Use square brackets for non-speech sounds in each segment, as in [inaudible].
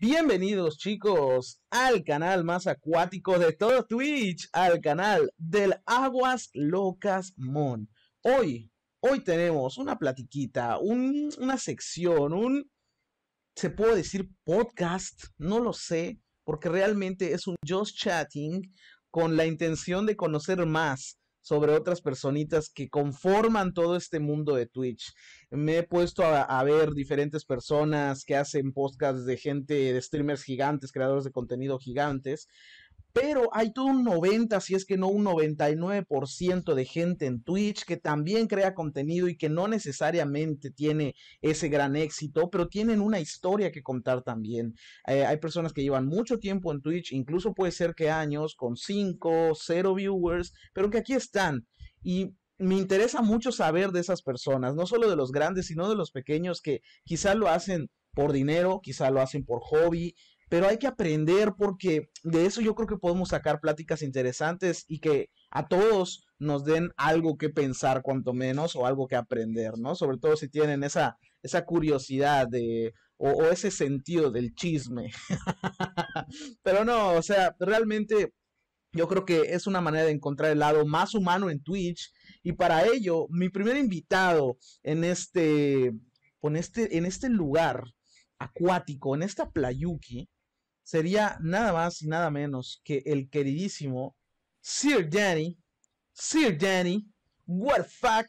Bienvenidos chicos al canal más acuático de todo Twitch, al canal del Aguas Locas Mon. Hoy, hoy tenemos una platiquita, una sección, un, se puede decir podcast, no lo sé, porque realmente es un just chatting con la intención de conocer más sobre otras personitas que conforman todo este mundo de Twitch. Me he puesto a, ver diferentes personas que hacen podcasts de gente, de streamers gigantes, creadores de contenido gigantes. Pero hay todo un 90, si es que no un 99% de gente en Twitch que también crea contenido y que no necesariamente tiene ese gran éxito, pero tienen una historia que contar también. Eh, hay personas que llevan mucho tiempo en Twitch, incluso puede ser que años, con 5, 0 viewers, pero que aquí están. Y me interesa mucho saber de esas personas, no solo de los grandes, sino de los pequeños que quizá lo hacen por dinero, quizá lo hacen por hobby, pero hay que aprender porque de eso yo creo que podemos sacar pláticas interesantes y que a todos nos den algo que pensar cuanto menos o algo que aprender, ¿no? Sobre todo si tienen esa, esa curiosidad de, o, ese sentido del chisme. [laughs] pero no, o sea, realmente yo creo que es una manera de encontrar el lado más humano en Twitch y para ello mi primer invitado en este, en este, en este lugar acuático, en esta playuki, sería nada más y nada menos que el queridísimo Sir Danny, Sir Danny, what fuck,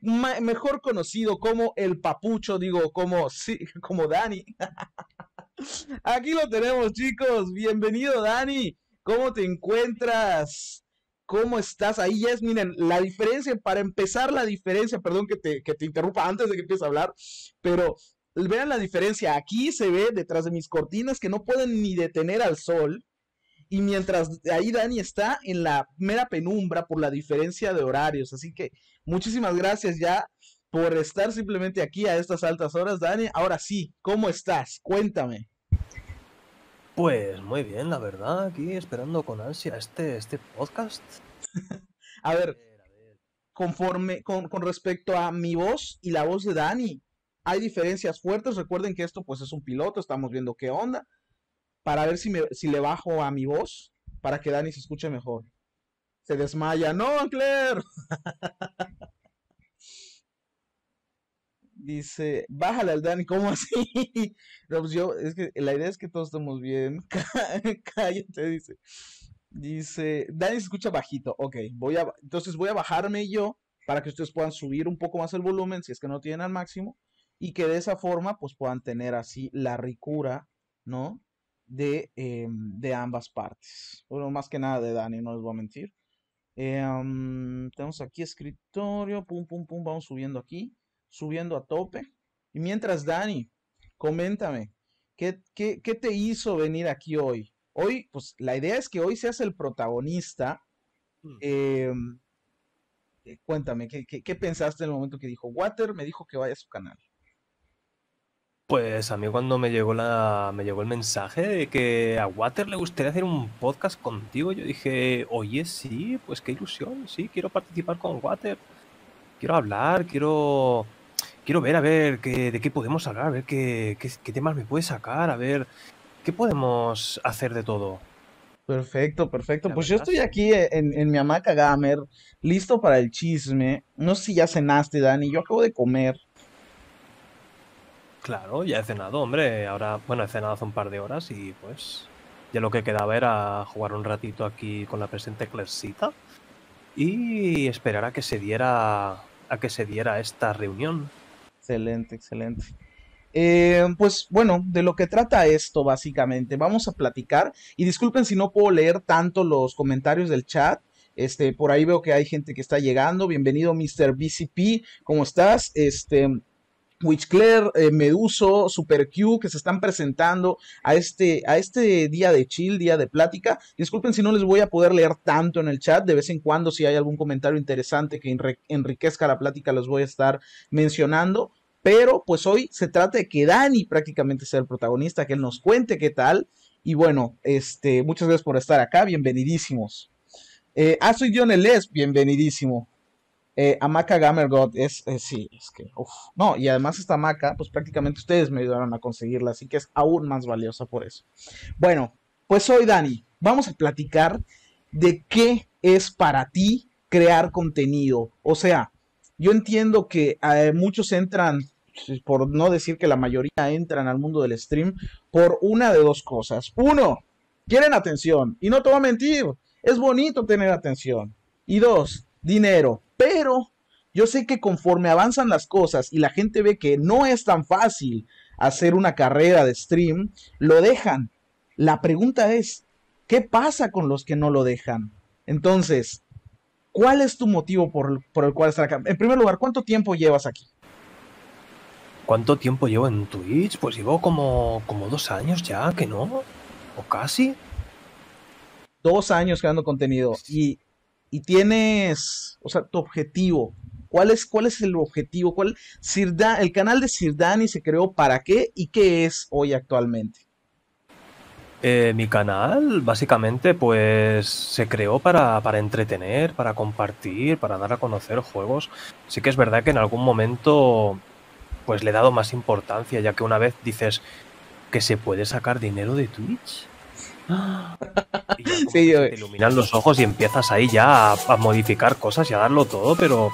mejor conocido como el papucho, digo, como, sí, [laughs] como Danny. [laughs] Aquí lo tenemos, chicos. Bienvenido, Dani. ¿Cómo te encuentras? ¿Cómo estás? Ahí ya es, miren, la diferencia, para empezar, la diferencia, perdón que te, que te interrumpa antes de que empieces a hablar, pero Vean la diferencia. Aquí se ve detrás de mis cortinas que no pueden ni detener al sol. Y mientras ahí Dani está en la mera penumbra por la diferencia de horarios. Así que muchísimas gracias ya por estar simplemente aquí a estas altas horas, Dani. Ahora sí, ¿cómo estás? Cuéntame. Pues muy bien, la verdad, aquí esperando con ansia este, este podcast. [laughs] a ver, conforme con, con respecto a mi voz y la voz de Dani, hay diferencias fuertes, recuerden que esto pues es un piloto, estamos viendo qué onda, para ver si, si le bajo a mi voz, para que Dani se escuche mejor. Se desmaya, no, Claire. [laughs] Dice, bájale al Dani, ¿cómo así? [laughs] Pues, yo, es que la idea es que todos estemos bien. [laughs] Cállate, dice. Dice, Dani se escucha bajito. Ok, voy a, entonces voy a bajarme yo para que ustedes puedan subir un poco más el volumen si es que no tienen al máximo y que de esa forma pues puedan tener así la ricura, ¿no? Eh, de, ambas partes. Bueno, más que nada de Dani, no les voy a mentir. Eh, um, tenemos aquí escritorio, pum, pum, pum, vamos subiendo aquí, subiendo a tope. Y mientras, Dani, coméntame, ¿qué, qué, te hizo venir aquí hoy? Hoy, pues la idea es que hoy seas el protagonista. Hmm. Eh, cuéntame, ¿qué, qué pensaste en el momento que dijo Water? Me dijo que vaya a su canal. Pues a mí cuando me llegó la me llegó el mensaje de que a Water le gustaría hacer un podcast contigo, yo dije, "Oye, sí, pues qué ilusión, sí, quiero participar con Water. Quiero hablar, quiero quiero ver a ver de qué podemos hablar, a ver qué, temas me puede sacar, a ver qué podemos hacer de todo." Perfecto, perfecto. Pues yo estoy aquí e, en, en, mi hamaca gamer, listo para el chisme. No sé si ya cenaste, Dani. Yo acabo de comer. Claro, ya he cenado, hombre. Ahora, bueno, he cenado hace un par de horas y pues ya lo que quedaba era jugar un ratito aquí con la presente Clercita y esperar a que se diera a que se diera esta reunión. Excelente, excelente. Eh, pues bueno, de lo que trata esto básicamente, vamos a platicar y disculpen si no puedo leer tanto los comentarios del chat. Este, por ahí veo que hay gente que está llegando. Bienvenido, Mr. BCP. ¿Cómo estás? Este, Witchclair, eh, Meduso, Super Q que se están presentando a este, a este día de chill, día de plática. Disculpen si no les voy a poder leer tanto en el chat, de vez en cuando si hay algún comentario interesante que enriquezca la plática los voy a estar mencionando. Pero pues hoy se trata de que Dani prácticamente sea el protagonista, que él nos cuente qué tal. Y bueno, este, muchas gracias por estar acá, bienvenidísimos. Eh, ah, soy John les bienvenidísimo. Eh, Gamer God es, eh, sí, es que, No, y además esta amaca pues prácticamente ustedes me ayudaron a conseguirla, así que es aún más valiosa por eso. Bueno, pues hoy Dani. Vamos a platicar de qué es para ti crear contenido. O sea, yo entiendo que eh, muchos entran, por no decir que la mayoría entran al mundo del stream, por una de dos cosas. Uno, quieren atención, y no te voy a mentir, es bonito tener atención. Y dos, dinero pero yo sé que conforme avanzan las cosas y la gente ve que no es tan fácil hacer una carrera de stream, lo dejan. La pregunta es, ¿qué pasa con los que no lo dejan? Entonces, ¿cuál es tu motivo por, el cual estar acá? En primer lugar, ¿cuánto tiempo llevas aquí? ¿Cuánto tiempo llevo en Twitch? Pues llevo como, como dos años ya, que no, o casi. Dos años creando contenido. Y y tienes, o sea, tu objetivo. ¿Cuál es, cuál es el objetivo? ¿Cuál, Sirda, ¿El canal de Sirdani se creó para qué y qué es hoy actualmente? Eh, mi canal básicamente pues se creó para, para, entretener, para compartir, para dar a conocer juegos. Sí que es verdad que en algún momento pues le he dado más importancia, ya que una vez dices que se puede sacar dinero de Twitch. Sí, iluminan los ojos y empiezas ahí ya a, a, modificar cosas y a darlo todo, pero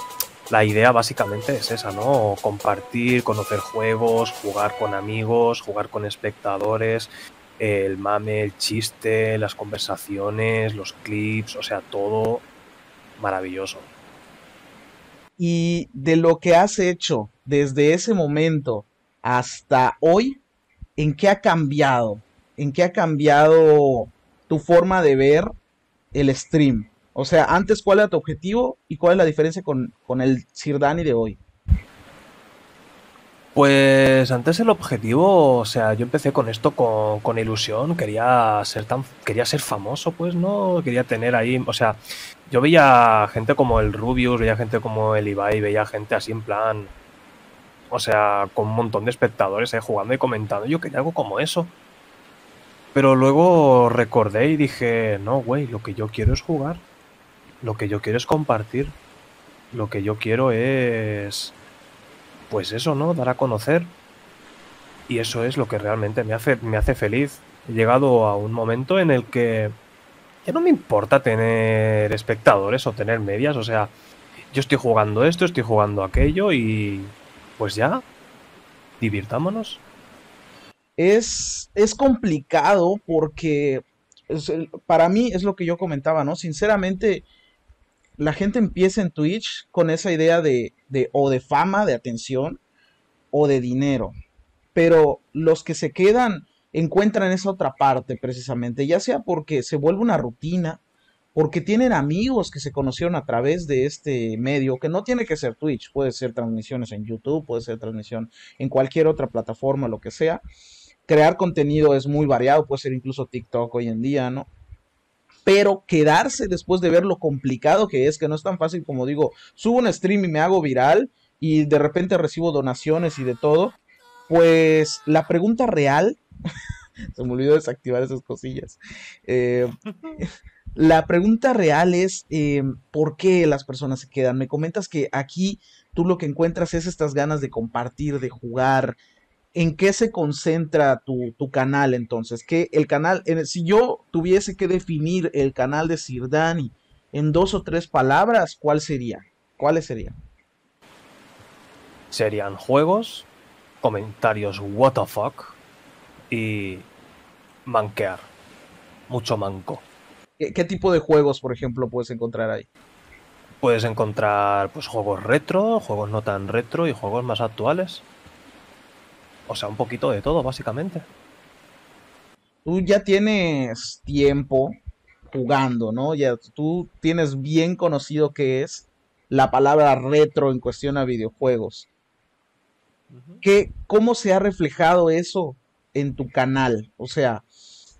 la idea básicamente es esa, ¿no? Compartir, conocer juegos, jugar con amigos, jugar con espectadores, el mame, el chiste, las conversaciones, los clips, o sea, todo maravilloso. Y de lo que has hecho desde ese momento hasta hoy, ¿en qué ha cambiado? en qué ha cambiado tu forma de ver el stream? O sea, antes, ¿cuál era tu objetivo y cuál es la diferencia con, con el Dani de hoy? Pues antes el objetivo, o sea, yo empecé con esto con, ilusión, quería ser tan, quería ser famoso, pues, ¿no? Quería tener ahí, o sea, yo veía gente como el Rubius, veía gente como el Ibai, veía gente así en plan, o sea, con un montón de espectadores jugando y comentando, yo quería algo como eso. Pero luego recordé y dije, no, güey, lo que yo quiero es jugar. Lo que yo quiero es compartir. Lo que yo quiero es... Pues eso, ¿no? Dar a conocer. Y eso es lo que realmente me hace, me hace feliz. He llegado a un momento en el que ya no me importa tener espectadores o tener medias. O sea, yo estoy jugando esto, estoy jugando aquello y... Pues ya, divirtámonos es, complicado porque para mí es lo que yo comentaba, ¿no? Sinceramente, la gente empieza en Twitch con esa idea de, de o de fama, de atención, o de dinero. Pero los que se quedan encuentran esa otra parte precisamente, ya sea porque se vuelve una rutina, porque tienen amigos que se conocieron a través de este medio, que no tiene que ser Twitch, puede ser transmisiones en YouTube, puede ser transmisión en cualquier otra plataforma, lo que sea, crear contenido es muy variado, puede ser incluso TikTok hoy en día, ¿no? Pero quedarse después de ver lo complicado que es, que no es tan fácil como digo, subo un stream y me hago viral y de repente recibo donaciones y de todo, pues la pregunta real, [laughs] se me olvidó desactivar esas cosillas, eh, [laughs] la pregunta real es em, por qué las personas se quedan. Me comentas que aquí tú lo que encuentras es estas ganas de compartir, de jugar, ¿en qué se concentra tu, canal entonces? Que el canal, en si yo tuviese que definir el canal de Sir Dani en dos o tres palabras, ¿cuál sería? ¿Cuáles serían? Serían juegos, comentarios what the fuck y manquear. Mucho manco. ¿Qué, ¿Qué, tipo de juegos, por ejemplo, puedes encontrar ahí? Puedes encontrar pues juegos retro, juegos no tan retro y juegos más actuales. O sea, un poquito de todo, básicamente. Tú ya tienes tiempo jugando, ¿no? Ya tú tienes bien conocido qué es la palabra retro en cuestión a videojuegos. ¿Qué, ¿Cómo se ha reflejado eso en tu canal? O sea,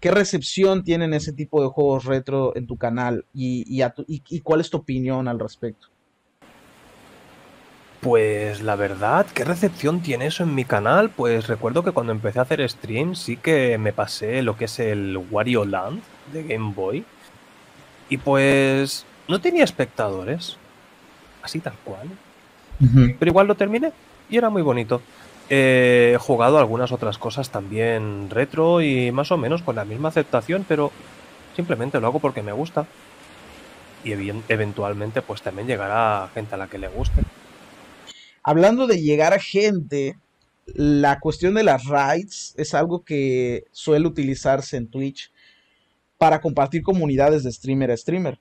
¿qué recepción tienen ese tipo de juegos retro en tu canal? y cuál es tu opinión al respecto? Pues la verdad, ¿qué recepción tiene eso en mi canal? Pues recuerdo que cuando empecé a hacer stream sí que me pasé lo que es el Wario Land de Game Boy. Y pues no tenía espectadores. Así tal cual. Pero igual lo terminé y era muy bonito. he jugado algunas otras cosas también retro y más o menos con la misma aceptación, pero simplemente lo hago porque me gusta. Y eventualmente pues también llegará gente a la que le guste. Hablando de llegar a gente, la cuestión de las raids es algo que suele utilizarse en Twitch para compartir comunidades de streamer a streamer.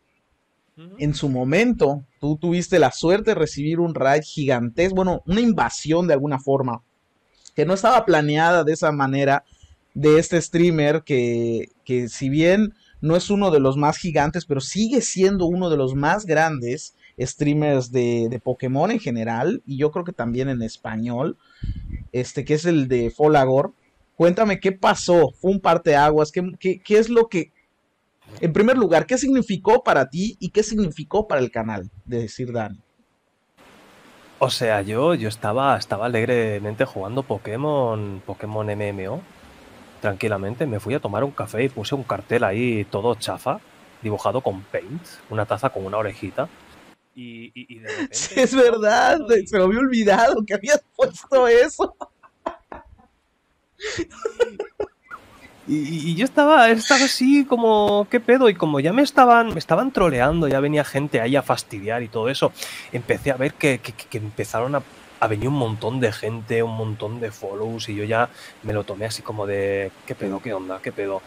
En su momento, tú tuviste la suerte de recibir un raid gigantesco, bueno, una invasión de alguna forma, que no estaba planeada de esa manera de este streamer que, que si bien no es uno de los más gigantes, pero sigue siendo uno de los más grandes streamers de, Pokémon en general, y yo creo que también en español, este que es el de Folagor. Cuéntame qué pasó, fue un parteaguas, qué, qué, qué es lo que, en primer lugar, qué significó para ti y qué significó para el canal, de decir Dani. O sea, yo, yo estaba, estaba alegremente jugando Pokémon, Pokémon MMO, tranquilamente, me fui a tomar un café y puse un cartel ahí todo chafa, dibujado con paint, una taza con una orejita. Y, [laughs] es verdad, se lo había olvidado que habías [laughs] puesto eso. Y, yo estaba, estaba así como, ¿qué pedo? Y como ya me estaban, me estaban troleando, ya venía gente ahí a fastidiar y todo eso, empecé a ver que, que, que empezaron a ha venido un montón de gente, un montón de follows y yo ya me lo tomé así como de, ¿qué pedo? ¿Qué onda? ¿Qué pedo?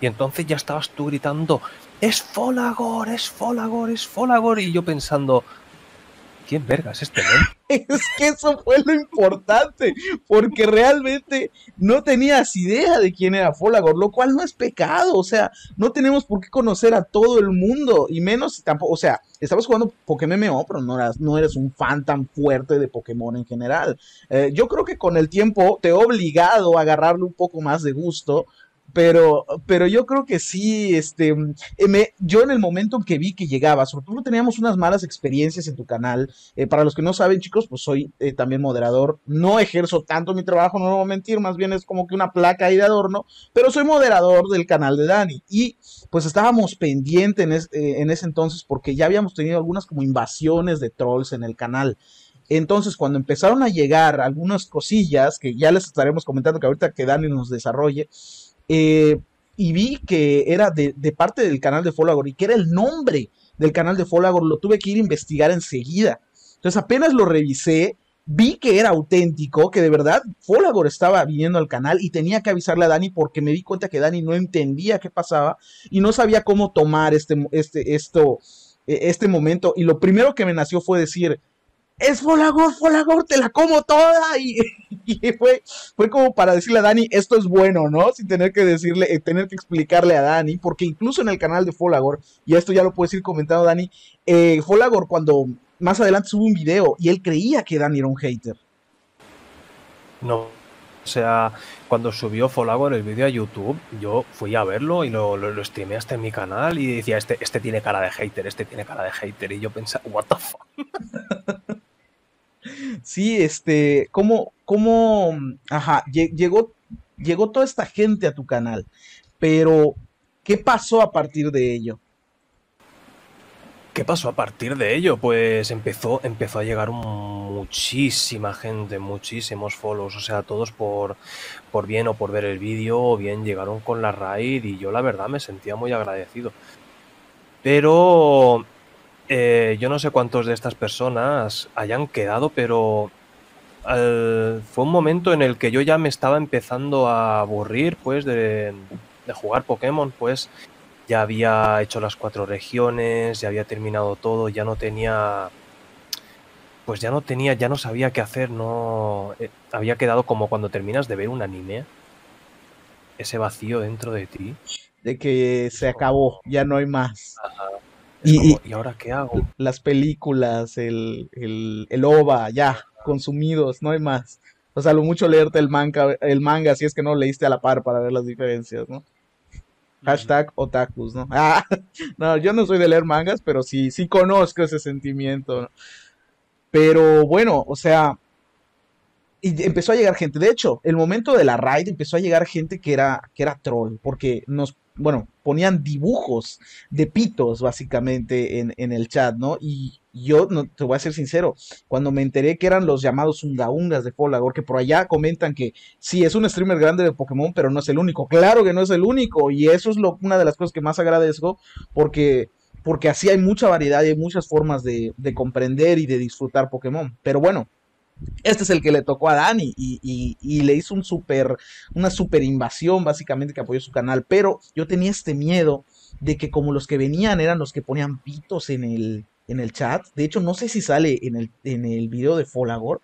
Y entonces ya estabas tú gritando, es Folagor, es Folagor, es Folagor. Y yo pensando, ¿quién vergas es este men? es que eso fue lo importante, porque realmente no tenías idea de quién era Folagor, lo cual no es pecado, o sea, no tenemos por qué conocer a todo el mundo, y menos tampoco, o sea, estamos jugando Pokémon MMO, pero no eras, no eres un fan tan fuerte de Pokémon en general. Eh, yo creo que con el tiempo te he obligado a agarrarle un poco más de gusto pero, pero yo creo que sí, este, eh, me, yo en el momento en que vi que llegaba, sobre todo teníamos unas malas experiencias en tu canal. Eh, para los que no saben, chicos, pues soy eh, también moderador. No ejerzo tanto mi trabajo, no lo voy a mentir, más bien es como que una placa ahí de adorno, pero soy moderador del canal de Dani. Y pues estábamos pendientes en, en ese entonces porque ya habíamos tenido algunas como invasiones de trolls en el canal. Entonces, cuando empezaron a llegar algunas cosillas que ya les estaremos comentando que ahorita que Dani nos desarrolle, eh, y vi que era de, parte del canal de Folagor y que era el nombre del canal de Folagor, lo tuve que ir a investigar enseguida. Entonces apenas lo revisé, vi que era auténtico, que de verdad Folagor estaba viniendo al canal y tenía que avisarle a Dani porque me di cuenta que Dani no entendía qué pasaba y no sabía cómo tomar este, este, esto, e, este momento. Y lo primero que me nació fue decir, es Folagor, Folagor, te la como toda. Y, fue, fue como para decirle a Dani, esto es bueno, ¿no? Sin tener que decirle, eh, tener que explicarle a Dani, porque incluso en el canal de Folagor, y esto ya lo puedes ir comentando, Dani, eh, Folagor cuando más adelante subió un video y él creía que Dani era un hater. No, o sea, cuando subió Folagor el vídeo a YouTube, yo fui a verlo y lo, estimé hasta en mi canal y decía, este, este tiene cara de hater, este tiene cara de hater. Y yo pensaba, what the fuck. [laughs] Sí, este, ¿cómo, cómo, mm, ajá, llegó, llegó toda esta gente a tu canal, pero ¿qué pasó a partir de ello? ¿Qué pasó a partir de ello? Pues empezó, empezó a llegar muchísima gente, muchísimos follows, o sea, todos por, por bien o por ver el vídeo, o bien llegaron con la raid y yo la verdad me sentía muy agradecido. Pero eh, yo no sé cuántos de estas personas hayan quedado, pero fue un momento en el que yo ya me estaba empezando a aburrir, pues, de, jugar Pokémon, pues ya había hecho las cuatro regiones, ya había terminado todo, ya no tenía pues ya no tenía, ya no sabía qué hacer, no eh, había quedado como cuando terminas de ver un anime. Ese vacío dentro de ti. De que se acabó, ya no hay más. Ajá. Y, ahora qué hago? Las películas, el, el, OVA, ya, consumidos, no hay más. O sea, lo mucho leerte el manga, el manga si es que no leíste a la par para ver las diferencias, ¿no? Hashtag otakus, ¿no? Ah, [laughs] no, yo no soy de leer mangas, pero sí, sí conozco ese sentimiento. ¿no? Pero bueno, o sea, y empezó a llegar gente. De hecho, el momento de la raid empezó a llegar gente que era, que era troll, porque nos, bueno, ponían dibujos de pitos básicamente en, el chat, ¿no? Y yo no, te voy a ser sincero, cuando me enteré que eran los llamados ungaungas de Folagor, que por allá comentan que sí, es un streamer grande de Pokémon, pero no es el único. Claro que no es el único, y eso es lo, una de las cosas que más agradezco, porque, porque así hay mucha variedad y hay muchas formas de, de comprender y de disfrutar Pokémon. Pero bueno, este es el que le tocó a Dani y, le hizo un una super invasión básicamente que apoyó su canal. Pero yo tenía este miedo de que como los que venían eran los que ponían pitos en el, en el chat. De hecho, no sé si sale en el, en el video de Folagor.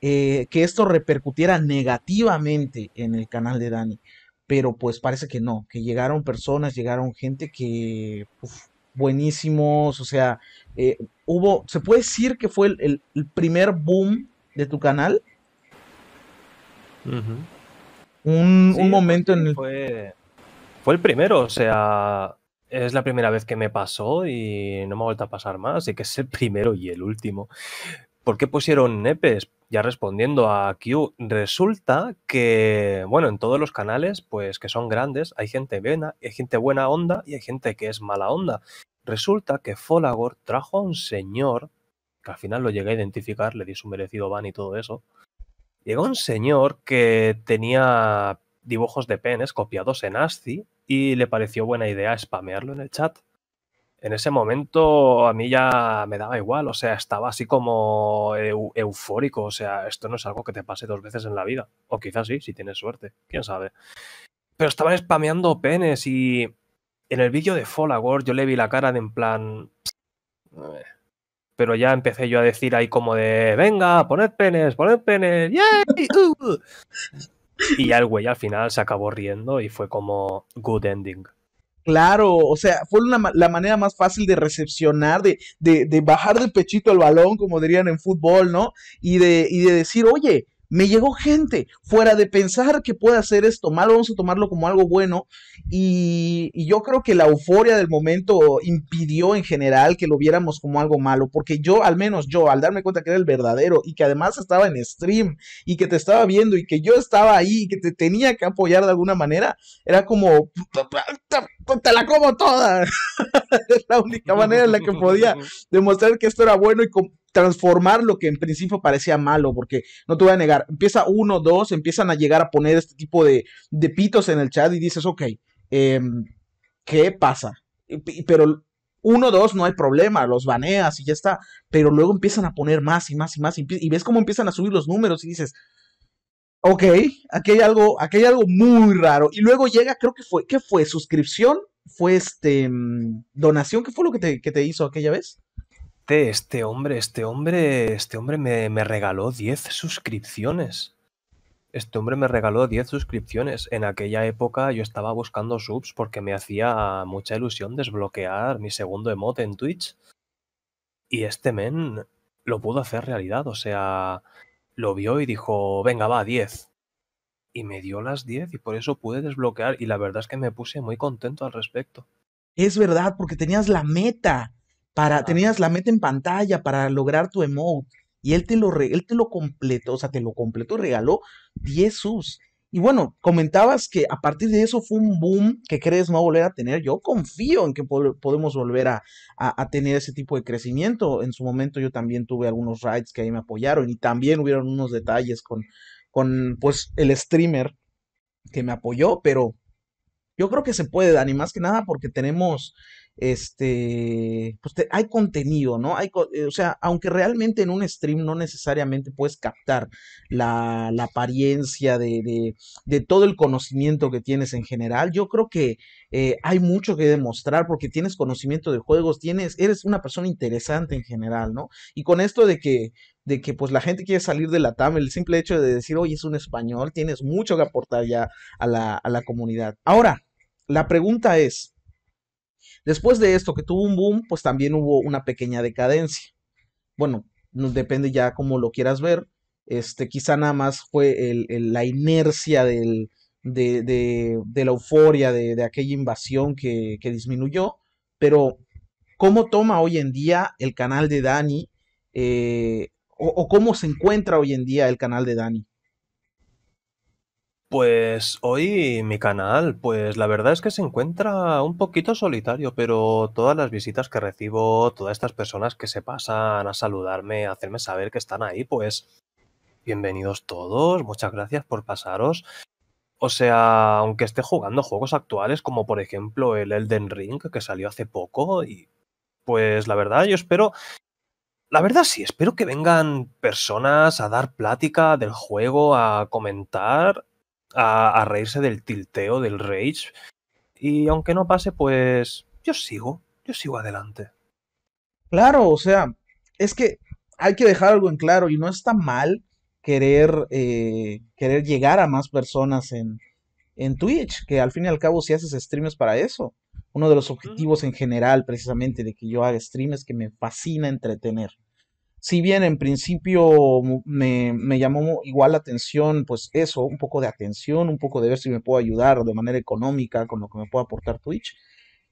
Eh, que esto repercutiera negativamente en el canal de Dani. Pero pues parece que no, que llegaron personas, llegaron gente que buenísimos, o sea, eh, hubo, se puede decir que fue el primer boom de tu canal. un, momento en el... Fue, fue el primero, o sea, es la primera vez que me pasó y no me ha vuelto a pasar más, así que es el primero y el último. ¿Por qué pusieron nepes? Ya respondiendo a Q, resulta que, bueno, en todos los canales, pues que son grandes, hay gente buena, hay gente buena onda y hay gente que es mala onda. Resulta que Folagor trajo a un señor al final lo llegué a identificar, le di su merecido van y todo eso. Llegó un señor que tenía dibujos de penes copiados en ASCII y le pareció buena idea spamearlo en el chat. En ese momento a mí ya me daba igual, o sea, estaba así como eufórico, o sea, esto no es algo que te pase dos veces en la vida, o quizás sí, si tienes suerte, quién sabe. Pero estaban spameando penes y en el vídeo de Fall Award yo le vi la cara de en plan... Eh, pero ya empecé yo a decir ahí como de, venga, poned penes, poned penes, ¡yay! Uh! Y ya el güey al final se acabó riendo y fue como good ending. Claro, o sea, fue la manera más fácil de recepcionar, de, de, de, bajar del pechito el balón, como dirían en fútbol, ¿no? Y de, y de decir, oye, me llegó gente fuera de pensar que puede hacer esto malo, vamos a tomarlo como algo bueno. Y, yo creo que la euforia del momento impidió en general que lo viéramos como algo malo, porque yo, al menos yo, al darme cuenta que era el verdadero y que además estaba en stream y que te estaba viendo y que yo estaba ahí y que te tenía que apoyar de alguna manera, era como, pues, te la como toda. [laughs] es la única manera en la que podía demostrar que esto era bueno y transformar lo que en principio parecía malo, porque no te voy a negar, empieza uno, dos, empiezan a llegar a poner este tipo de, pitos en el chat y dices, ok, em, ¿qué pasa? Pero uno, dos, no hay problema, los baneas y ya está, pero luego empiezan a poner más y más y más y ves cómo empiezan a subir los números y dices, Ok, aquí hay algo, aquí hay algo muy raro. Y luego llega, creo que fue, ¿qué fue? ¿Suscripción? ¿Fue este mm, donación? ¿Qué fue lo que te, hizo aquella vez? Este, este hombre, este hombre, este hombre me, me regaló 10 suscripciones. Este hombre me regaló 10 suscripciones. En aquella época yo estaba buscando subs porque me hacía mucha ilusión desbloquear mi segundo emote en Twitch. Y este men lo pudo hacer realidad. O sea, lo vio y dijo, venga, va, 10. Y me dio las 10 y por eso pude desbloquear y la verdad es que me puse muy contento al respecto. Es verdad, porque tenías la meta, para, tenías la meta en pantalla para lograr tu emote y él te lo, él te lo completó, o sea, te lo completó regaló 10 subs. Y bueno, comentabas que a partir de eso fue un boom que crees no volver a tener. Yo confío en que podemos volver a, tener ese tipo de crecimiento. En su momento yo también tuve algunos rides que ahí me apoyaron y también hubieron unos detalles con, con pues el streamer que me apoyó, pero yo creo que se puede, Dani, más que nada porque tenemos este, pues hay contenido, ¿no? Hay, eh, o sea, aunque realmente en un stream no necesariamente puedes captar la, apariencia de, todo el conocimiento que tienes en general, yo creo que eh, hay mucho que demostrar porque tienes conocimiento de juegos, tienes, eres una persona interesante en general, ¿no? Y con esto de que de que pues la gente quiere salir de la TAM, el simple hecho de decir, oye, es un español, tienes mucho que aportar ya a la comunidad. Ahora, la pregunta es, Después de esto que tuvo un boom, pues también hubo una pequeña decadencia. Bueno, depende ya como lo quieras ver. Este, quizá nada más fue la inercia de, la euforia de, aquella invasión que, disminuyó, pero ¿cómo toma hoy en día el canal de Dani? Eh, o, cómo se encuentra hoy en día el canal de Dani? Pues hoy mi canal, pues la verdad es que se encuentra un poquito solitario, pero todas las visitas que recibo, todas estas personas que se pasan a saludarme, a hacerme saber que están ahí, pues bienvenidos todos, muchas gracias por pasaros. O sea, aunque esté jugando juegos actuales como por ejemplo el Elden Ring que salió hace poco y pues la verdad yo espero la verdad sí, espero que vengan personas a dar plática del juego, a comentar a, reírse del tilteo, del rage. Y aunque no pase, pues yo sigo, yo sigo adelante. Claro, o sea, es que hay que dejar algo en claro y no está mal querer, eh, querer llegar a más personas en, en Twitch, que al fin y al cabo si haces streams para eso. Uno de los objetivos en general precisamente de que yo haga streams que me fascina entretener si bien en principio me, llamó igual la atención, pues eso, un poco de atención, un poco de ver si me puedo ayudar de manera económica con lo que me pueda aportar Twitch,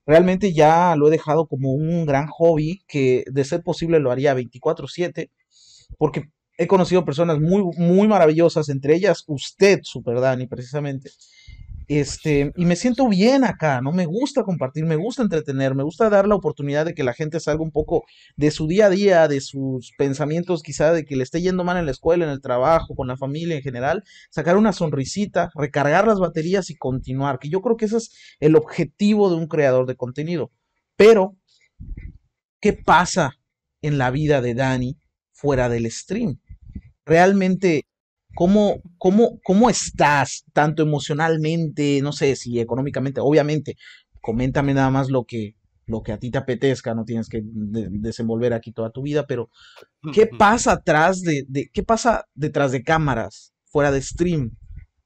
realmente ya lo he dejado como un gran hobby que de ser posible lo haría 24/7, porque he conocido personas muy, muy maravillosas, entre ellas usted, Super Dani, precisamente, pues este, y me siento bien acá, ¿no? Me gusta compartir, me gusta entretener, me gusta dar la oportunidad de que la gente salga un poco de su día a día, de sus pensamientos, quizá de que le esté yendo mal en la escuela, en el trabajo, con la familia en general, sacar una sonrisita, recargar las baterías y continuar, que yo creo que ese es el objetivo de un creador de contenido. Pero, ¿qué pasa en la vida de Dani fuera del stream? ¿Realmente ¿Cómo, cómo, cómo estás tanto emocionalmente, no sé si económicamente, obviamente? Coméntame nada más lo que, lo que a ti te apetezca, no tienes que desenvolver aquí toda tu vida, pero ¿qué pasa atrás de, qué pasa detrás de cámaras, fuera de stream?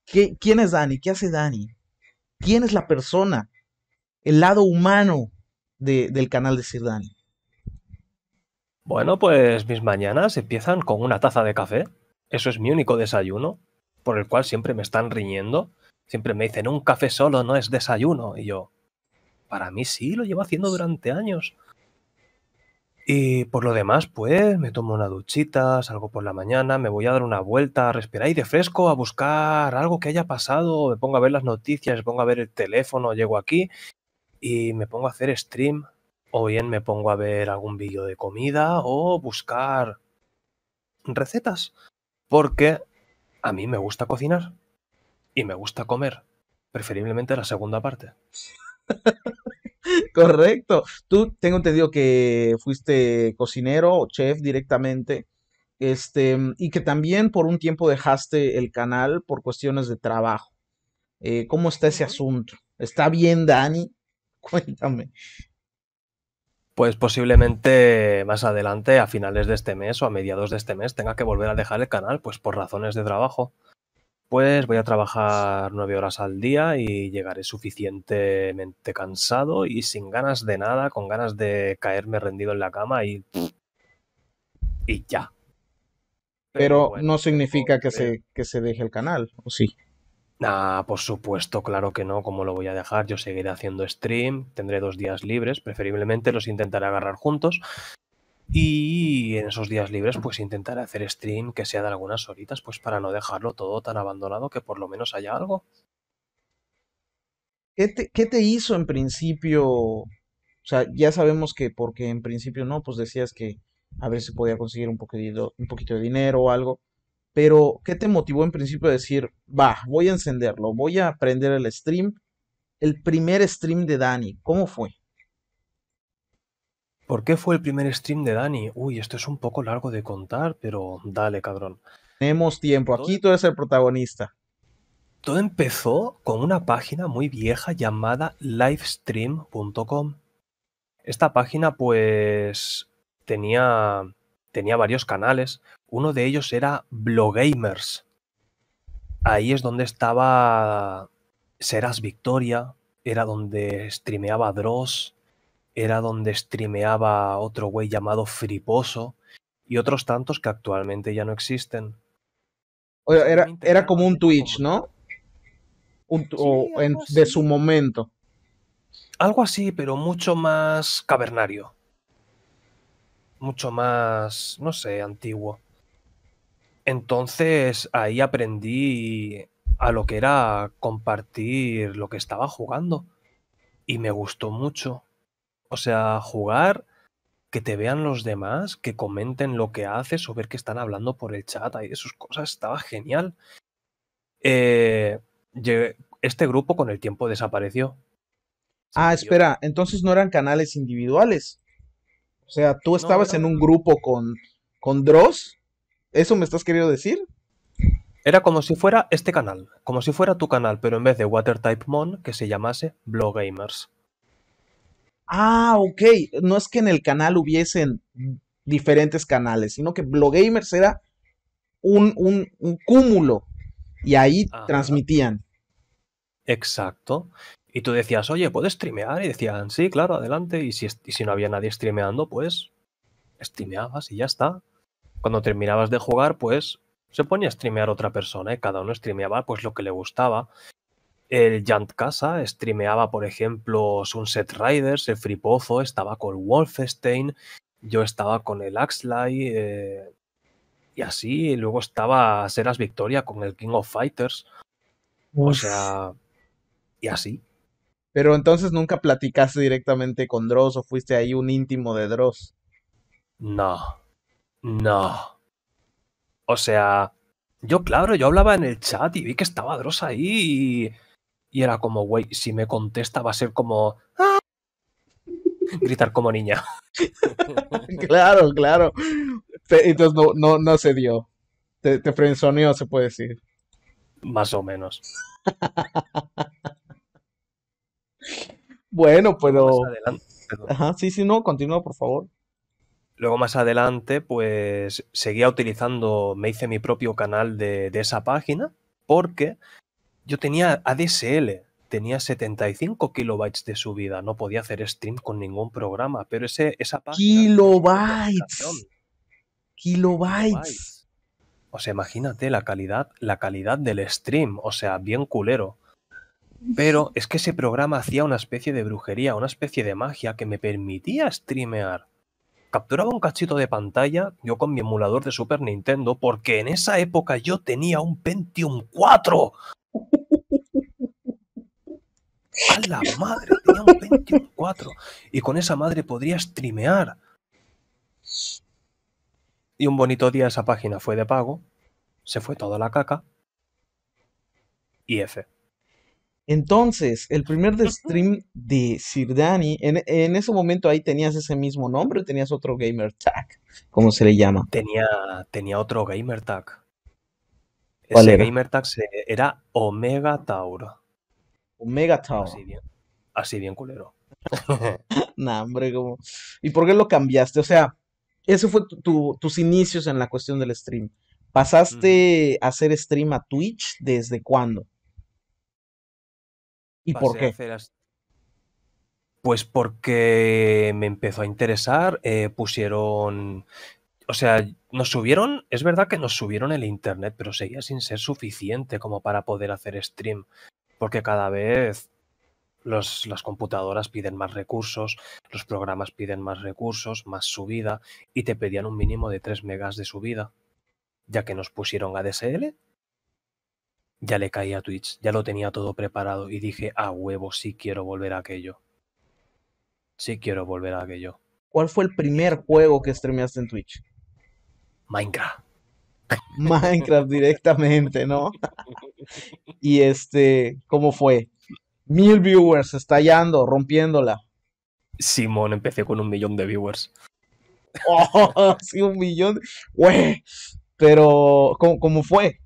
¿Quién es Dani? ¿Qué hace Dani? ¿Quién es la persona? El lado humano del canal de Sir Dani. Bueno, pues mis mañanas empiezan con una taza de café. Eso es mi único desayuno, por el cual siempre me están riñendo. Siempre me dicen, un café solo no es desayuno. Y yo, para mí sí, lo llevo haciendo durante años. Y por lo demás, pues me tomo una duchita, salgo por la mañana, me voy a dar una vuelta, a respirar y de fresco, a buscar algo que haya pasado, me pongo a ver las noticias, me pongo a ver el teléfono, llego aquí y me pongo a hacer stream. O bien me pongo a ver algún vídeo de comida o buscar recetas porque a mí me gusta cocinar y me gusta comer, preferiblemente la segunda parte. [laughs] Correcto. Tú tengo entendido que fuiste cocinero o chef directamente. Este, y que también por un tiempo dejaste el canal por cuestiones de trabajo. Eh, ¿Cómo está ese asunto? ¿Está bien, Dani? [laughs] Cuéntame pues posiblemente más adelante, a finales de este mes o a mediados de este mes, tenga que volver a dejar el canal, pues por razones de trabajo. Pues voy a trabajar nueve horas al día y llegaré suficientemente cansado y sin ganas de nada, con ganas de caerme rendido en la cama y. y ya. Pero, no significa que, se, que se deje el canal, ¿o sí? Ah, por supuesto, claro que no, Como lo voy a dejar? Yo seguiré haciendo stream, tendré dos días libres, preferiblemente los intentaré agarrar juntos. Y en esos días libres, pues intentaré hacer stream que sea de algunas horitas, pues para no dejarlo todo tan abandonado que por lo menos haya algo. ¿Qué te, hizo en principio? O sea, ya sabemos que porque en principio no, pues decías que a ver si podía conseguir un poquito de dinero o algo. Pero, ¿qué te motivó en principio a decir, va, voy a encenderlo, voy a prender el stream? El primer stream de Dani, ¿cómo fue? ¿Por qué fue el primer stream de Dani? Uy, esto es un poco largo de contar, pero dale, cabrón. Tenemos tiempo, aquí tú eres el protagonista. Todo empezó con una página muy vieja llamada livestream.com. Esta página pues tenía, tenía varios canales, uno de ellos era Blogamers. Ahí es donde estaba Seras Victoria, era donde streameaba Dross, era donde streameaba otro güey llamado Friposo y otros tantos que actualmente ya no existen. era, como un Twitch, ¿no? de su momento. Algo así, pero mucho más cavernario. Mucho más, no sé, antiguo. Entonces ahí aprendí a lo que era compartir lo que estaba jugando. Y me gustó mucho. O sea, jugar, que te vean los demás, que comenten lo que haces o ver que están hablando por el chat y esas cosas, estaba genial. Eh, este grupo con el tiempo desapareció. Ah, espera, entonces no eran canales individuales. O sea, tú estabas en un grupo con, con Dross ¿Eso me estás queriendo decir? Era como si fuera este canal, como si fuera tu canal, pero en vez de Mon, que se llamase BlogGamers. Ah, ok. No es que en el canal hubiesen diferentes canales, sino que Blogamers era un, un, cúmulo y ahí ah. transmitían. Exacto. Y tú decías, oye, ¿puedes streamear? Y decían, sí, claro, adelante. Y si, y si no había nadie streameando, pues streameabas y ya está. Cuando terminabas de jugar, pues se ponía a streamear otra persona y ¿eh? cada uno streameaba pues lo que le gustaba. El Jant Casa streameaba, por ejemplo, Sunset Riders, el Fripozo, estaba con Wolfenstein, yo estaba con el Axley eh, y así. Y luego estaba Seras Victoria con el King of Fighters. O sea, y así. Pero entonces nunca platicaste directamente con Dross o fuiste ahí un íntimo de Dross. No, no. O sea, yo claro, yo hablaba en el chat y vi que estaba Dross ahí y, y era como, güey, si me contesta va a ser como... Ah", gritar como niña. [laughs] claro, claro. Entonces no, no, se dio. Te, te se puede decir. Más o menos. [laughs] bueno, pero... sí, sí, no, continúa, por favor. Luego más adelante, pues seguía utilizando, me hice mi propio canal de, esa página, porque yo tenía ADSL, tenía 75 kilobytes de subida, no podía hacer stream con ningún programa, pero ese, esa página... Kilobytes. Kilobytes. O sea, imagínate la calidad, la calidad del stream, o sea, bien culero. Pero es que ese programa hacía una especie de brujería, una especie de magia que me permitía streamear capturaba un cachito de pantalla yo con mi emulador de Super Nintendo porque en esa época yo tenía un Pentium 4. [laughs] A la madre, tenía un Pentium 4 y con esa madre podría streamear. Y un bonito día esa página fue de pago, se fue toda la caca y F. Entonces, el primer stream de Sir en, ese momento ahí tenías ese mismo nombre o tenías otro gamer tag, ¿cómo se le llama? Tenía, tenía otro gamer tag. ¿Cuál era? gamer tag era Omega Tauro. Omega Tau. Así bien, así bien culero. [laughs] nah, hombre, ¿Y por qué lo cambiaste? O sea, eso fue tus inicios en la cuestión del stream. ¿Pasaste a hacer stream a Twitch desde cuándo? ¿Y por qué? Pues porque me empezó a interesar, eh, pusieron, o sea, nos subieron, es verdad que nos subieron el internet, pero seguía sin ser suficiente como para poder hacer stream, porque cada vez los, las computadoras piden más recursos, los programas piden más recursos, más subida, y te pedían un mínimo de 3 megas de subida. Ya que nos pusieron ADSL, ya le caía Twitch, ya lo tenía todo preparado y dije, a huevo, sí quiero volver a aquello. Sí quiero volver a aquello. ¿Cuál fue el primer juego que streameaste en Twitch? Minecraft. Minecraft directamente, ¿no? [laughs] y este, ¿cómo fue? Mil viewers, estallando, rompiéndola. Simón, empecé con un millón de viewers. [laughs] Oh, sí, un millón. Güey. Pero, ¿cómo, ¿cómo, fue?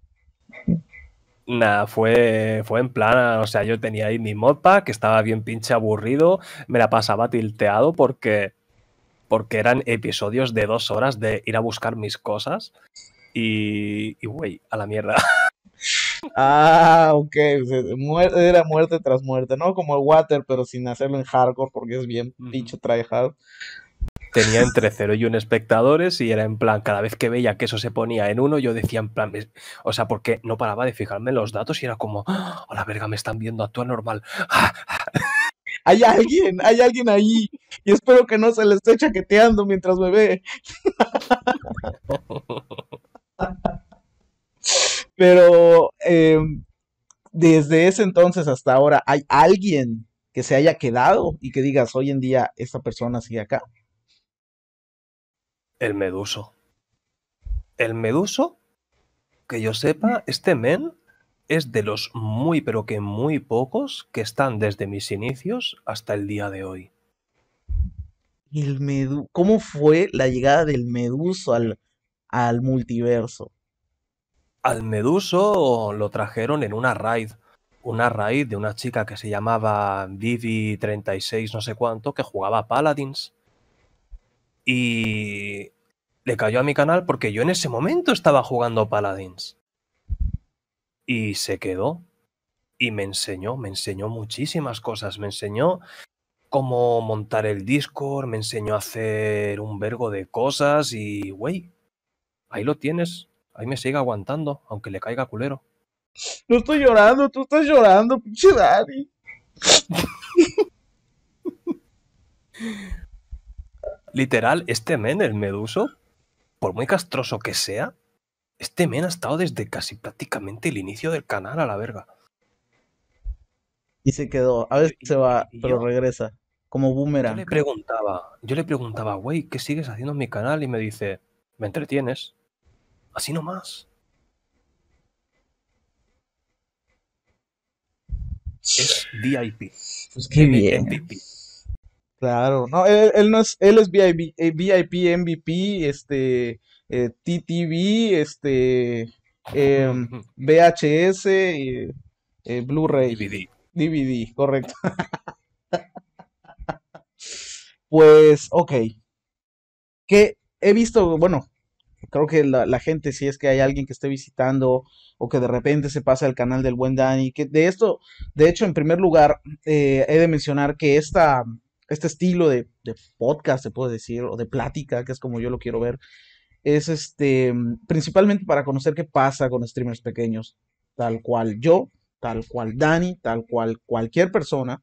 Nada, fue, fue en plan, o sea, yo tenía ahí mi modpack, que estaba bien pinche aburrido, me la pasaba tilteado porque, porque eran episodios de dos horas de ir a buscar mis cosas y, güey, a la mierda. [laughs] Ah, ok, era muerte tras muerte, ¿no? Como el Water, pero sin hacerlo en hardcore porque es bien pinche mm tenía entre cero y un espectadores y era en plan, cada vez que veía que eso se ponía en uno, yo decía en plan, o sea, porque no paraba de fijarme en los datos y era como, hola ah, verga, me están viendo, actúa normal. [laughs] hay alguien, hay alguien ahí y espero que no se les esté chaqueteando mientras me ve. [laughs] Pero em, desde ese entonces hasta ahora, ¿hay alguien que se haya quedado y que digas hoy en día esta persona sigue acá? El meduso. El meduso, que yo sepa, este men es de los muy pero que muy pocos que están desde mis inicios hasta el día de hoy. ¿Cómo fue la llegada del meduso al, al multiverso? Al meduso lo trajeron en una raid. Una raid de una chica que se llamaba Vivi36 no sé cuánto, que jugaba Paladins. Y le cayó a mi canal porque yo en ese momento estaba jugando Paladins. Y se quedó. Y me enseñó, me enseñó muchísimas cosas. Me enseñó cómo montar el Discord, me enseñó a hacer un vergo de cosas y, güey, ahí lo tienes. Ahí me sigue aguantando, aunque le caiga culero. No estoy llorando, tú estás llorando, pinche [laughs] Literal, este men, el meduso, por muy castroso que sea, este men ha estado desde casi prácticamente el inicio del canal a la verga. Y se quedó, a veces se va, pero regresa, como boomerang. Yo le preguntaba, yo le preguntaba, güey, ¿qué sigues haciendo en mi canal? Y me dice, me entretienes. Así nomás. Es VIP. Es Claro, no, él, no es, él es VIP, eh, VIP MVP, este, eh, TTV, este, VHS, em, [laughs] eh, eh, Blu-ray. DVD. DVD, correcto. [laughs] pues, ok. Que he visto, bueno, creo que la, gente, si es que hay alguien que esté visitando o que de repente se pasa al canal del buen Dani, que de esto, de hecho, en primer lugar, he de mencionar que esta, este estilo de, podcast, se puede decir, o de plática, que es como yo lo quiero ver, es este, principalmente para conocer qué pasa con streamers pequeños, tal cual yo, tal cual Dani, tal cual cualquier persona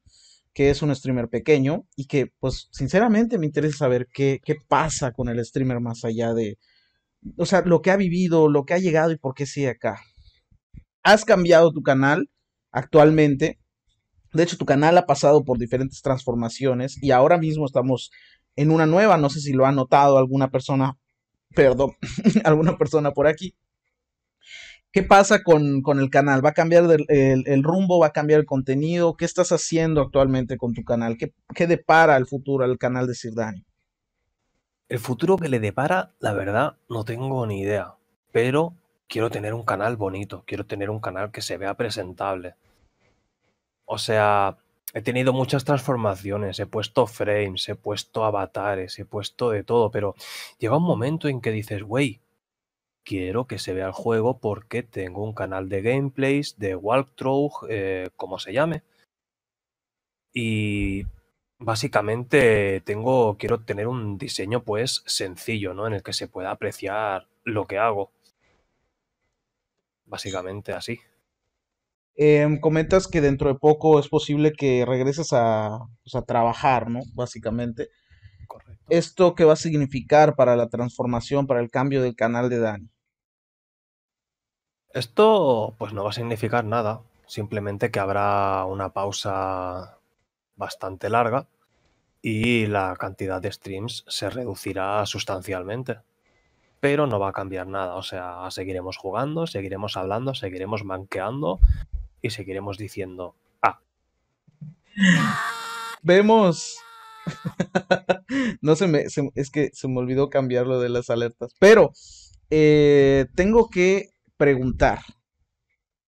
que es un streamer pequeño y que pues sinceramente me interesa saber qué, qué pasa con el streamer más allá de, o sea, lo que ha vivido, lo que ha llegado y por qué sigue acá. Has cambiado tu canal actualmente de hecho, tu canal ha pasado por diferentes transformaciones y ahora mismo estamos en una nueva. No sé si lo ha notado alguna persona, [laughs] perdón, [laughs] alguna persona por aquí. ¿Qué pasa con, el canal? ¿Va a cambiar el, rumbo? ¿Va a cambiar el contenido? ¿Qué estás haciendo actualmente con tu canal? ¿Qué, qué depara el futuro al canal de Dani? El futuro que le depara, la verdad, no tengo ni idea. Pero quiero tener un canal bonito, quiero tener un canal que se vea presentable. O sea, he tenido muchas transformaciones, he puesto frames, he puesto avatares, he puesto de todo, pero llega un momento en que dices, wey, quiero que se vea el juego porque tengo un canal de gameplays, de walkthrough, eh, como se llame. Y básicamente tengo, quiero tener un diseño pues sencillo, ¿no? En el que se pueda apreciar lo que hago. Básicamente así. Em, comentas que dentro de poco es posible que regreses pues, a, trabajar, ¿no? Básicamente. Correcto. ¿Esto qué va a significar para la transformación, para el cambio del canal de Dani? Esto pues no va a significar nada, simplemente que habrá una pausa bastante larga y la cantidad de streams se reducirá sustancialmente. Pero no va a cambiar nada, o sea, seguiremos jugando, seguiremos hablando, seguiremos manqueando y seguiremos diciendo ah". Vemos. [laughs] no se me. es que se me olvidó cambiar lo de las alertas. Pero eh, tengo que preguntar.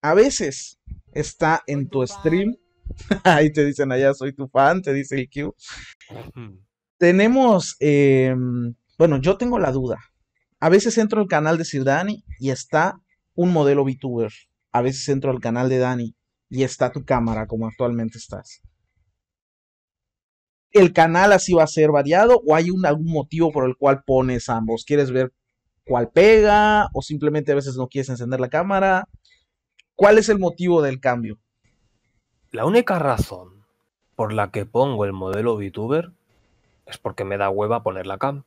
A veces está en tu stream. [laughs] Ahí te dicen allá, soy tu fan, te dice el Tenemos. Em, bueno, yo tengo la duda. A veces entro al canal de Sildani y está un modelo VTuber a veces entro al canal de Dani y está tu cámara como actualmente estás. ¿El canal así va a ser variado o hay algún motivo por el cual pones ambos? ¿Quieres ver cuál pega o simplemente a veces no quieres encender la cámara? ¿Cuál es el motivo del cambio? La única razón por la que pongo el modelo VTuber es porque me da hueva poner la cam.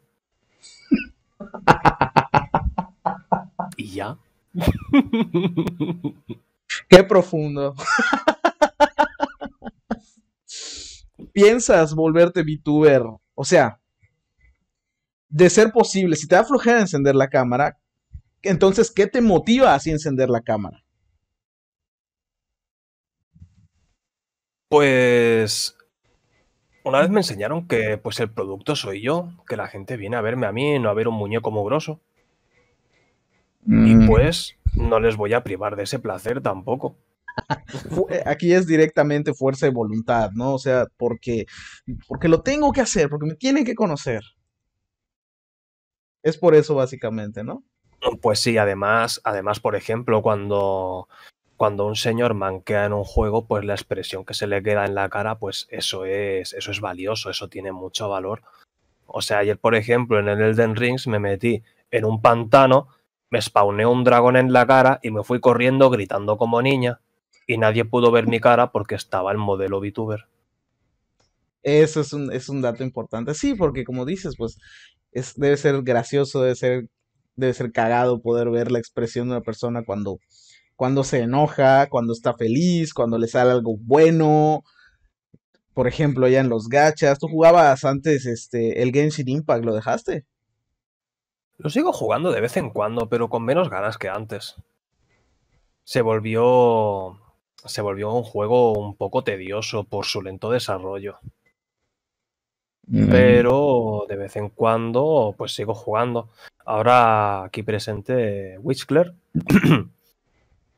[laughs] y ya. [laughs] Qué profundo. [laughs] ¿Piensas volverte VTuber? O sea, de ser posible, si te da flojera encender la cámara, entonces, ¿qué te motiva así encender la cámara? Pues una vez me enseñaron que pues el producto soy yo, que la gente viene a verme a mí, no a ver un muñeco mugroso. Y mm. pues no les voy a privar de ese placer tampoco. Eh, aquí es directamente fuerza de voluntad, ¿no? O sea, porque, porque lo tengo que hacer, porque me tienen que conocer. Es por eso básicamente, ¿no? Pues sí, además, además, por ejemplo, cuando, cuando un señor manquea en un juego, pues la expresión que se le queda en la cara, pues eso es, eso es valioso, eso tiene mucho valor. O sea, ayer, por ejemplo, en el Elden Rings me metí en un pantano me spawné un dragón en la cara y me fui corriendo gritando como niña y nadie pudo ver mi cara porque estaba el modelo VTuber. Eso es un, dato importante. Sí, porque como dices, pues es, debe ser gracioso, debe ser, debe ser cagado poder ver la expresión de una persona cuando, cuando se enoja, cuando está feliz, cuando le sale algo bueno. Por ejemplo, ya en los gachas, tú jugabas antes este, el Genshin Impact, ¿lo dejaste? Lo sigo jugando de vez en cuando, pero con menos ganas que antes. Se volvió. Se volvió un juego un poco tedioso por su lento desarrollo. Mm. Pero de vez en cuando, pues sigo jugando. Ahora aquí presente Whistler [clears throat]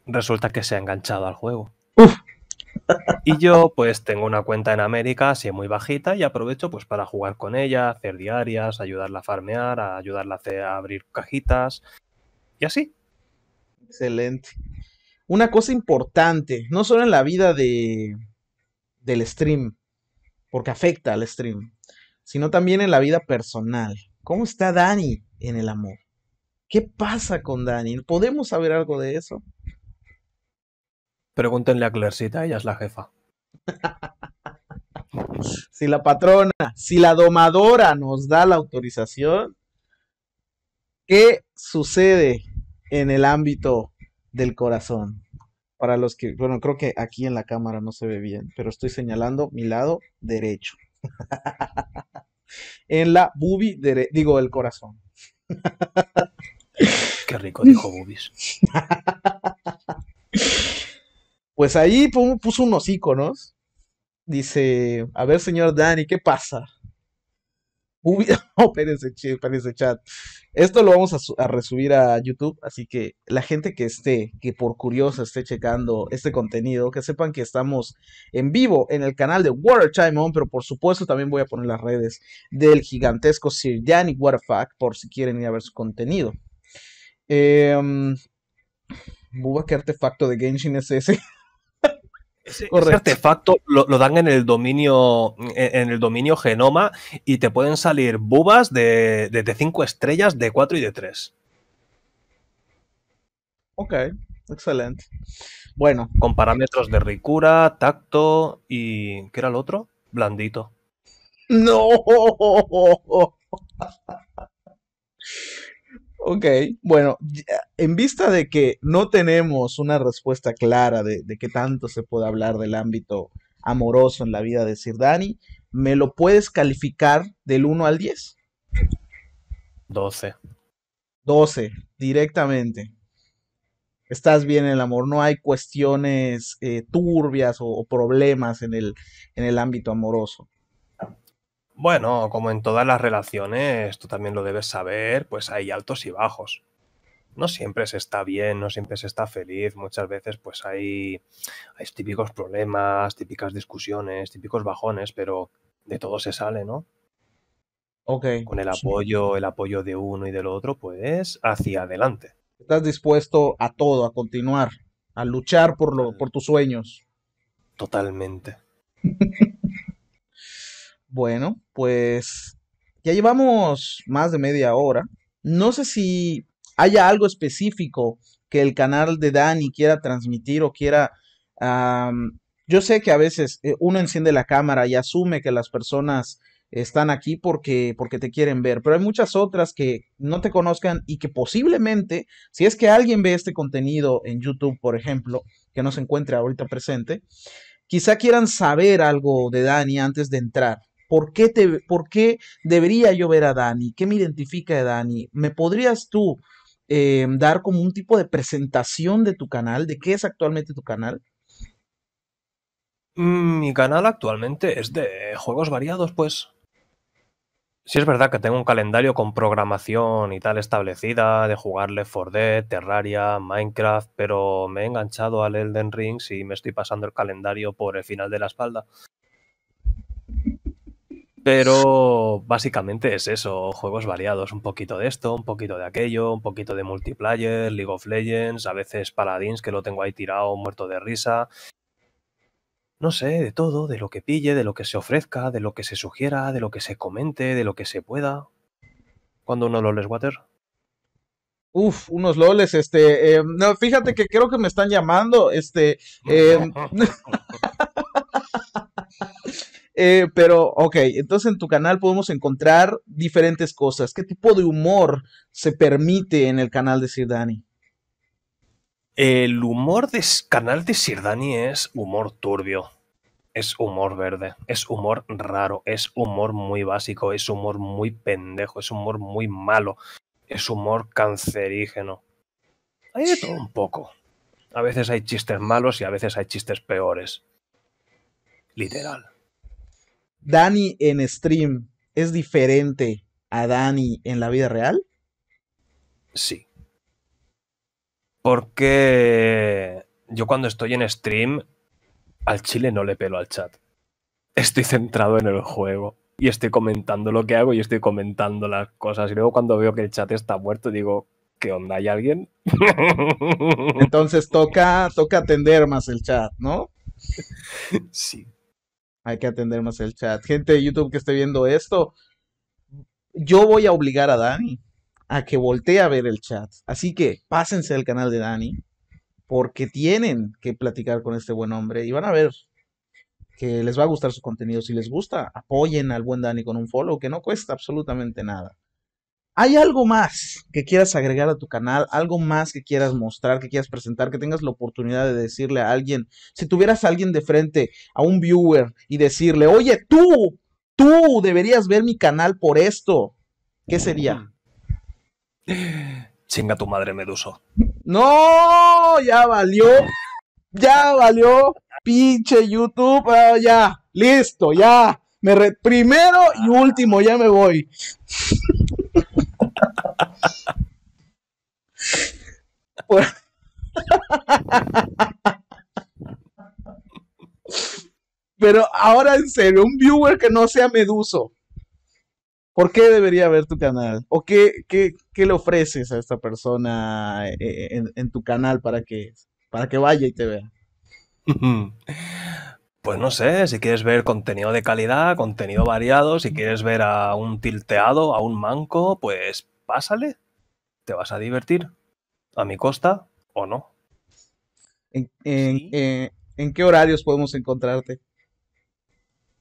Resulta que se ha enganchado al juego. Y yo pues tengo una cuenta en América así muy bajita y aprovecho pues para jugar con ella, hacer diarias, ayudarla a farmear, a ayudarla a, abrir cajitas y así. Excelente. Una cosa importante, no solo en la vida de, del stream, porque afecta al stream, sino también en la vida personal. ¿Cómo está Dani en el amor? ¿Qué pasa con Dani? ¿Podemos saber algo de eso? Pregúntenle a Clercita, ella es la jefa. si la patrona, si la domadora nos da la autorización, ¿qué sucede en el ámbito del corazón? Para los que, bueno, creo que aquí en la cámara no se ve bien, pero estoy señalando mi lado derecho. [laughs] en la bubi, digo, el corazón. Qué rico dijo bubis. [laughs] Pues ahí puso unos iconos. Dice, a ver, señor Danny, ¿qué pasa? [laughs] No, espérense, espérense, chat. Esto lo vamos a, resubir a YouTube, así que la gente que esté, que por curiosa esté checando este contenido, que sepan que estamos en vivo en el canal de Water Time On, pero por supuesto también voy a poner las redes del gigantesco Sir Danny Waterfuck por si quieren ir a ver su contenido. Em, Buba, ¿qué artefacto de Genshin es ese? [laughs] ese, artefacto lo, dan en el dominio en el dominio genoma y te pueden salir bubas de, de, estrellas, de 4 y de 3. Ok, excelente. Bueno. Con parámetros de ricura, tacto y. ¿Qué era el otro? Blandito. ¡No! [laughs] Ok, bueno, eh, en vista de que no tenemos una respuesta clara de, qué tanto se puede hablar del ámbito amoroso en la vida de Sir Dani, ¿me lo puedes calificar del 1 al 10? 12. 12, directamente. Estás bien en el amor, no hay cuestiones eh, turbias o, problemas en en el ámbito amoroso. Bueno, como en todas las relaciones, tú también lo debes saber, pues hay altos y bajos. No siempre se está bien, no siempre se está feliz, muchas veces pues hay, típicos problemas, típicas discusiones, típicos bajones, pero de todo se sale, ¿no? Okay, Con el apoyo, el apoyo de uno y del otro, pues hacia adelante. Estás dispuesto a todo, a continuar, a luchar por lo, por tus sueños. Totalmente. [laughs] Bueno, pues ya llevamos más de media hora. No sé si haya algo específico que el canal de Dani quiera transmitir o quiera... yo sé que a veces eh, uno enciende la cámara y asume que las personas están aquí porque, porque te quieren ver, pero hay muchas otras que no te conozcan y que posiblemente, si es que alguien ve este contenido en YouTube, por ejemplo, que no se encuentre ahorita presente, quizá quieran saber algo de Dani antes de entrar. ¿Por qué, te, ¿Por qué debería yo ver a Dani? ¿Qué me identifica de Dani? ¿Me podrías tú em, dar como un tipo de presentación de tu canal, de qué es actualmente tu canal? Mm, mi canal actualmente es de juegos variados, pues. Sí es verdad que tengo un calendario con programación y tal establecida de jugarle Left 4 Dead, Terraria, Minecraft, pero me he enganchado al Elden Ring y me estoy pasando el calendario por el final de la espalda. Pero básicamente es eso, juegos variados, un poquito de esto, un poquito de aquello, un poquito de multiplayer, League of Legends, a veces Paladins, que lo tengo ahí tirado, muerto de risa. No sé, de todo, de lo que pille, de lo que se ofrezca, de lo que se sugiera, de lo que se comente, de lo que se pueda. ¿Cuándo uno loles, Water? Uf, unos loles, este, em, no, fíjate que creo que me están llamando, este, em, [laughs] [laughs] Eh, pero, ok, entonces en tu canal podemos encontrar diferentes cosas. ¿Qué tipo de humor se permite en el canal de Sir Dani? El humor del canal de Sir Dani es humor turbio, es humor verde, es humor raro, es humor muy básico, es humor muy pendejo, es humor muy malo, es humor cancerígeno. Hay de todo un poco. A veces hay chistes malos y a veces hay chistes peores. Literal. Dani en stream es diferente a Dani en la vida real? Sí. Porque yo cuando estoy en stream, al chile no le pelo al chat. Estoy centrado en el juego y estoy comentando lo que hago y estoy comentando las cosas. Y luego cuando veo que el chat está muerto, digo, ¿qué onda? ¿Hay alguien? Entonces toca, toca atender más el chat, ¿no? [laughs] Sí. Hay que atender más el chat. Gente de YouTube que esté viendo esto, yo voy a obligar a Dani a que voltee a ver el chat. Así que pásense al canal de Dani, porque tienen que platicar con este buen hombre y van a ver que les va a gustar su contenido. Si les gusta, apoyen al buen Dani con un follow, que no cuesta absolutamente nada. ¿Hay algo más que quieras agregar a tu canal? ¿Algo más que quieras mostrar, que quieras presentar, que tengas la oportunidad de decirle a alguien? Si tuvieras a alguien de frente, a un viewer, y decirle, oye, tú, tú deberías ver mi canal por esto, ¿qué sería? [sighs] Chinga tu madre, Meduso. No, ya valió. Ya valió. Pinche YouTube. Ah, ya, listo, ya. Primero y último, ya me voy. Pero ahora en serio, un viewer que no sea meduso, ¿por qué debería ver tu canal? ¿O qué, le ofreces a esta persona eh, eh, en, en, tu canal para que, para que vaya y te vea? [laughs] Pues no sé, si quieres ver contenido de calidad, contenido variado, si quieres ver a un tilteado, a un manco, pues pásale, te vas a divertir, a mi costa o no. ¿En, en, ¿en qué horarios podemos encontrarte?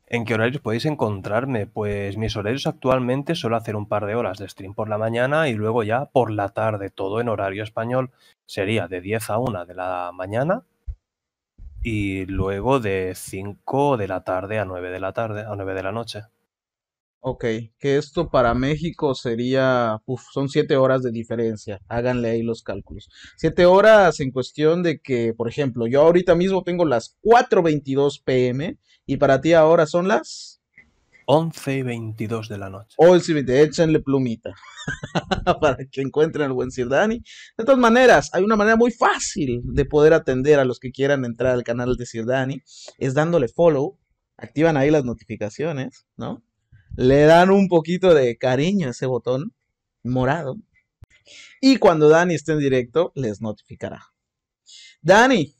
¿En qué horarios podéis encontrarme? Pues mis horarios actualmente suelo hacer un par de horas de stream por la mañana y luego ya por la tarde, todo en horario español. Sería de 10 a 1 de la mañana y luego de 5 de la tarde a 9 de la tarde, a 9 de la noche. Ok, que esto para México sería, uf, son siete horas de diferencia, háganle ahí los cálculos. Siete horas en cuestión de que, por ejemplo, yo ahorita mismo tengo las 4.22 pm y para ti ahora son las... 11.22 de la noche. O échenle plumita [laughs] para que encuentren al buen Sir Dani. De todas maneras, hay una manera muy fácil de poder atender a los que quieran entrar al canal de Sir Dani, es dándole follow, activan ahí las notificaciones, ¿no? le dan un poquito de cariño a ese botón morado. Y cuando Dani esté en directo, les notificará. Dani,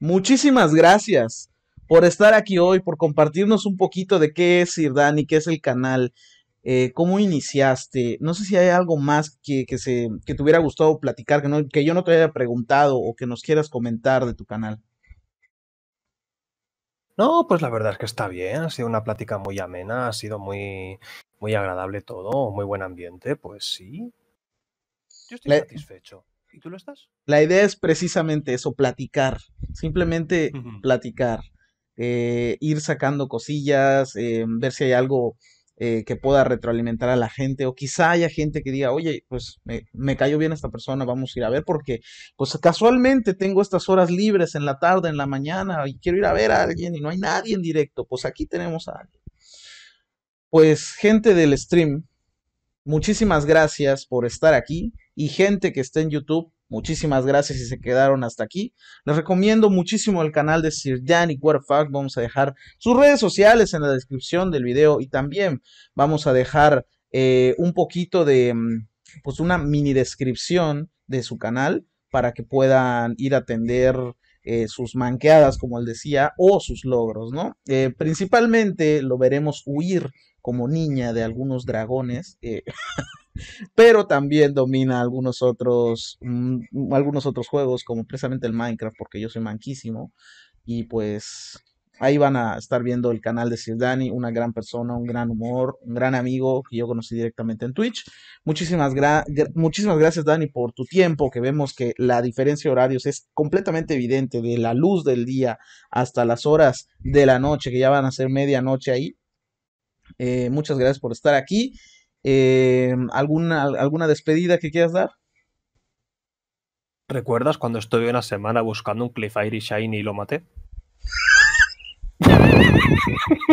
muchísimas gracias por estar aquí hoy, por compartirnos un poquito de qué es Sir Dani, qué es el canal, eh, cómo iniciaste. No sé si hay algo más que, se, te hubiera gustado platicar, que, que yo no te haya preguntado o que nos quieras comentar de tu canal. No, pues la verdad es que está bien, ha sido una plática muy amena, ha sido muy, muy agradable todo, muy buen ambiente, pues sí. Yo estoy e satisfecho. ¿Y tú lo estás? La idea es precisamente eso, platicar, simplemente platicar, eh, ir sacando cosillas, em, ver si hay algo eh, que pueda retroalimentar a la gente o quizá haya gente que diga, oye, pues me, me cayó bien esta persona, vamos a ir a ver porque pues casualmente tengo estas horas libres en la tarde, en la mañana y quiero ir a ver a alguien y no hay nadie en directo, pues aquí tenemos a alguien. Pues gente del stream, muchísimas gracias por estar aquí y gente que esté en YouTube, Muchísimas gracias si se quedaron hasta aquí. Les recomiendo muchísimo el canal de Sir y Warfag. Vamos a dejar sus redes sociales en la descripción del video y también vamos a dejar eh, un poquito de, mm, pues una mini descripción de su canal para que puedan ir a atender eh, sus manqueadas, como él decía, o sus logros, ¿no? Eh, principalmente lo veremos huir como niña de algunos dragones. [laughs] pero también domina algunos otros, mm, algunos otros juegos, como precisamente el Minecraft, porque yo soy manquísimo. Y pues ahí van a estar viendo el canal de Sir Dani, una gran persona, un gran humor, un gran amigo que yo conocí directamente en Twitch. Muchísimas, gracias, Dani, por tu tiempo, que vemos que la diferencia de horarios es completamente evidente, de la luz del día hasta las horas de la noche, que ya van a ser medianoche ahí. Eh, muchas gracias por estar aquí. Eh, ¿alguna, ¿alguna despedida que quieras dar? ¿Recuerdas cuando estuve una semana buscando un Cliff Shiny y lo maté? [laughs]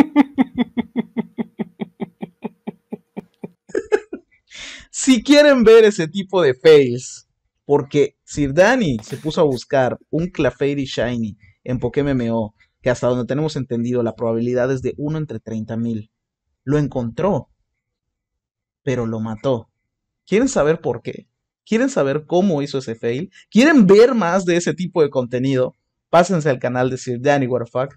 si quieren ver ese tipo de fails, porque Sir Dani se puso a buscar un Clefairy Shiny en PokéMMO, que hasta donde tenemos entendido la probabilidad es de 1 entre 30.000, lo encontró pero lo mató. ¿Quieren saber por qué? ¿Quieren saber cómo hizo ese fail? ¿Quieren ver más de ese tipo de contenido? Pásense al canal de Sir Danny Waterfuck.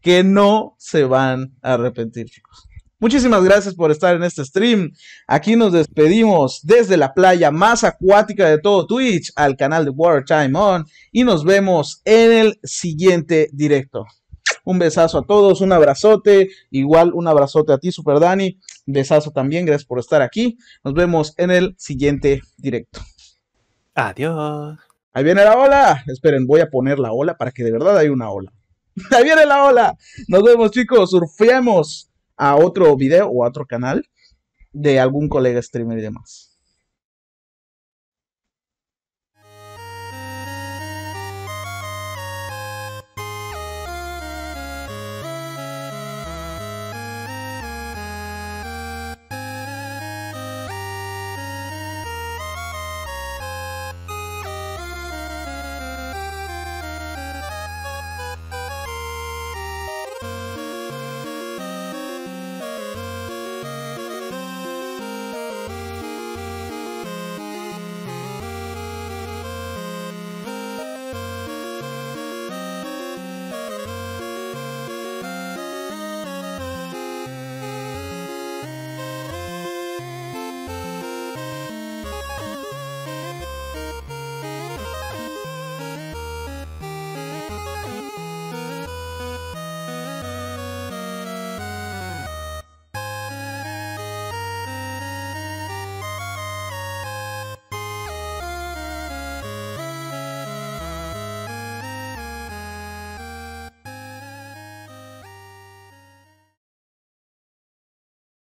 que no se van a arrepentir, chicos. Muchísimas gracias por estar en este stream. Aquí nos despedimos desde la playa más acuática de todo Twitch al canal de Water Time On y nos vemos en el siguiente directo. Un besazo a todos, un abrazote, igual un abrazote a ti, Super Dani. Besazo también, gracias por estar aquí. Nos vemos en el siguiente directo. Adiós. Ahí viene la ola. Esperen, voy a poner la ola para que de verdad hay una ola. [laughs] Ahí viene la ola. Nos vemos, chicos. Surfeemos a otro video o a otro canal de algún colega streamer y demás.